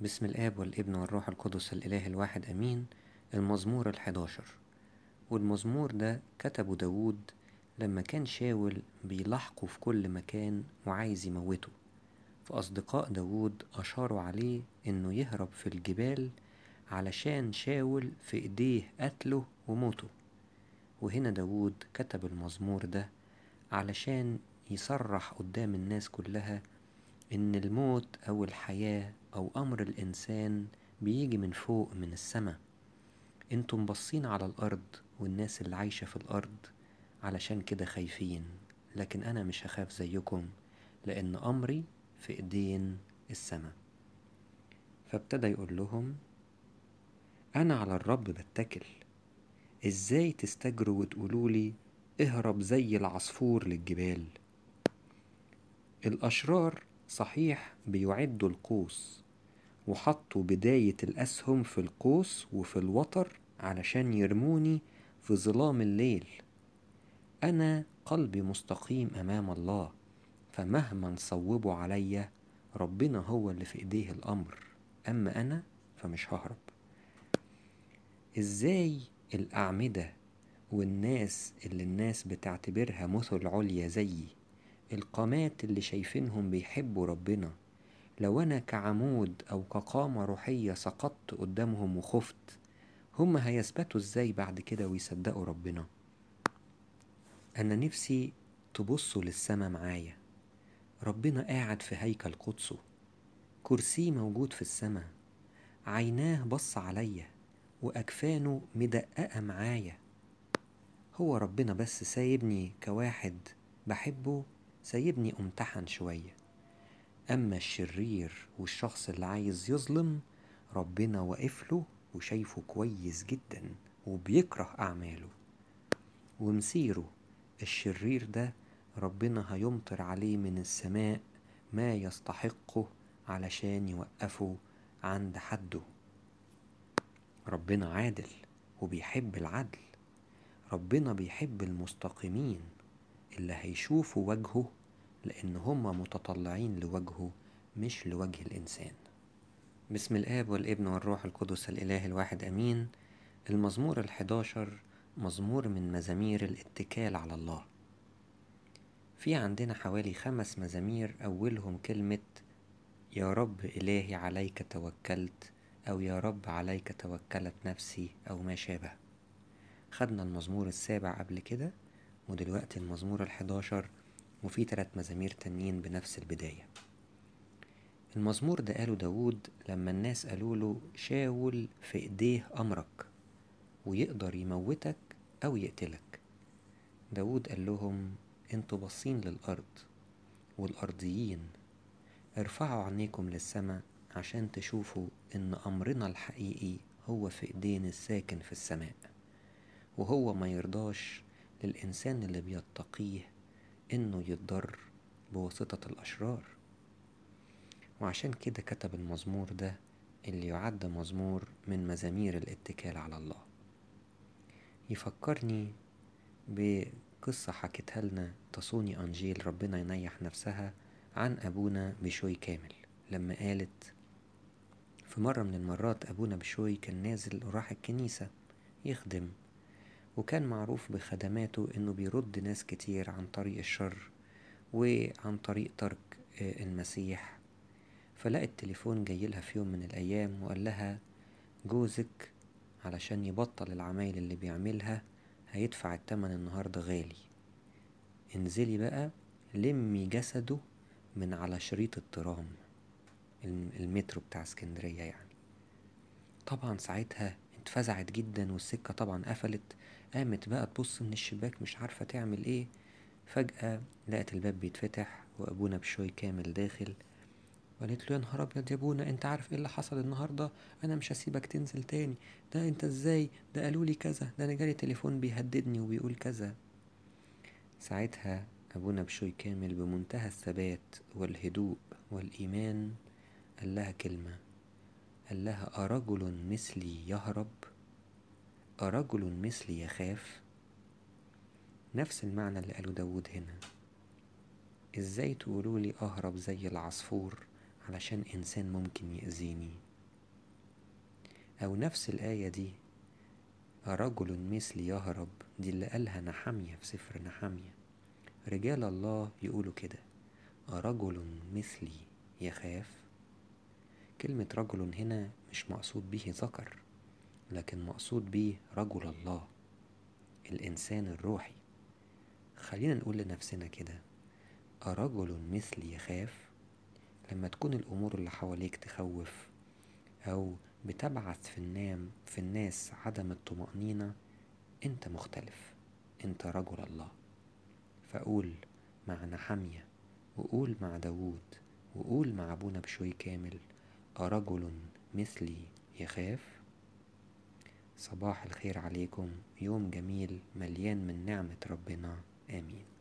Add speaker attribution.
Speaker 1: بسم الآب والابن والروح القدس الإله الواحد أمين المزمور الحداشر والمزمور ده كتبه داود لما كان شاول بيلاحقه في كل مكان وعايز يموته فأصدقاء داود أشاروا عليه إنه يهرب في الجبال علشان شاول في إيديه قتله وموته وهنا داود كتب المزمور ده علشان يصرح قدام الناس كلها إن الموت أو الحياة أو أمر الإنسان بيجي من فوق من السماء انتم باصين على الأرض والناس اللي عايشة في الأرض علشان كده خايفين لكن أنا مش هخاف زيكم لأن أمري في إيدين السماء فابتدى يقول لهم أنا على الرب بتكل إزاي تستجروا وتقولولي اهرب زي العصفور للجبال الأشرار صحيح بيعدوا القوس وحطوا بداية الأسهم في القوس وفي الوتر علشان يرموني في ظلام الليل أنا قلبي مستقيم أمام الله فمهما صوبوا عليا ربنا هو اللي في إيديه الأمر أما أنا فمش ههرب إزاي الأعمدة والناس اللي الناس بتعتبرها مثل عليا زيي القامات اللي شايفينهم بيحبوا ربنا لو أنا كعمود أو كقامة روحية سقطت قدامهم وخفت هم هيثبتوا إزاي بعد كده ويصدقوا ربنا أنا نفسي تبصوا للسما معايا ربنا قاعد في هيكل قدسه كرسيه موجود في السما عيناه بص عليا وأكفانه مدققة معايا هو ربنا بس سايبني كواحد بحبه سيبني امتحن شوية أما الشرير والشخص اللي عايز يظلم ربنا واقفله وشايفه كويس جدا وبيكره أعماله ومسيره الشرير ده ربنا هيمطر عليه من السماء ما يستحقه علشان يوقفه عند حده ربنا عادل وبيحب العدل ربنا بيحب المستقيمين اللي هيشوفوا وجهه لأن هم متطلعين لوجهه مش لوجه الإنسان بسم الآب والابن والروح القدس الإله الواحد أمين المزمور الحداشر مزمور من مزامير الاتكال على الله في عندنا حوالي خمس مزامير أولهم كلمة يا رب إلهي عليك توكلت أو يا رب عليك توكلت نفسي أو ما شابه خدنا المزمور السابع قبل كده ودلوقتي المزمور الحداشر وفي تلات مزامير تانيين بنفس البداية المزمور ده قاله داود لما الناس قالوا له شاول في ايديه أمرك ويقدر يموتك أو يقتلك داود قال لهم انتوا باصين للأرض والأرضيين ارفعوا عينيكم للسماء عشان تشوفوا إن أمرنا الحقيقي هو في إيدين الساكن في السماء وهو ما يرضاش الإنسان اللي بيتقيه إنه يضر بواسطة الأشرار وعشان كده كتب المزمور ده اللي يعد مزمور من مزامير الاتكال على الله يفكرني بقصة حكيتها لنا تصوني أنجيل ربنا ينيح نفسها عن أبونا بشوي كامل لما قالت في مرة من المرات أبونا بشوي كان نازل وراح الكنيسة يخدم وكان معروف بخدماته انه بيرد ناس كتير عن طريق الشر وعن طريق ترك آه، المسيح فلقى التليفون جايلها في يوم من الأيام وقال لها جوزك علشان يبطل العمايل اللي بيعملها هيدفع التمن النهاردة غالي انزلي بقى لمي جسده من على شريط الترام المترو بتاع اسكندرية يعني طبعا ساعتها اتفزعت جدا والسكة طبعا قفلت قامت بقى تبص من الشباك مش عارفة تعمل ايه فجأة لقت الباب بيتفتح وأبونا بشوي كامل داخل وقالت له يا نهار ابيض يا ابونا انت عارف ايه اللي حصل النهارده انا مش هسيبك تنزل تاني ده انت ازاي ده قالوا لي كذا ده انا جالي تليفون بيهددني وبيقول كذا ساعتها ابونا بشوي كامل بمنتهى الثبات والهدوء والايمان قال لها كلمه قال لها أرجل مثلي يهرب أرجل مثلي يخاف نفس المعنى اللي قاله داود هنا إزاي تقولولي أهرب زي العصفور علشان إنسان ممكن يأذيني أو نفس الآية دي رجل مثلي يهرب دي اللي قالها نحمية في سفر نحمية رجال الله يقولوا كده رجل مثلي يخاف كلمة رجل هنا مش مقصود به ذكر لكن مقصود به رجل الله الإنسان الروحي خلينا نقول لنفسنا كده أرجل مثلي يخاف لما تكون الأمور اللي حواليك تخوف أو بتبعث في النام في الناس عدم الطمأنينة أنت مختلف أنت رجل الله فقول مع نحمية وقول مع داوود وقول مع أبونا بشوي كامل أرجل مثلي يخاف صباح الخير عليكم يوم جميل مليان من نعمة ربنا آمين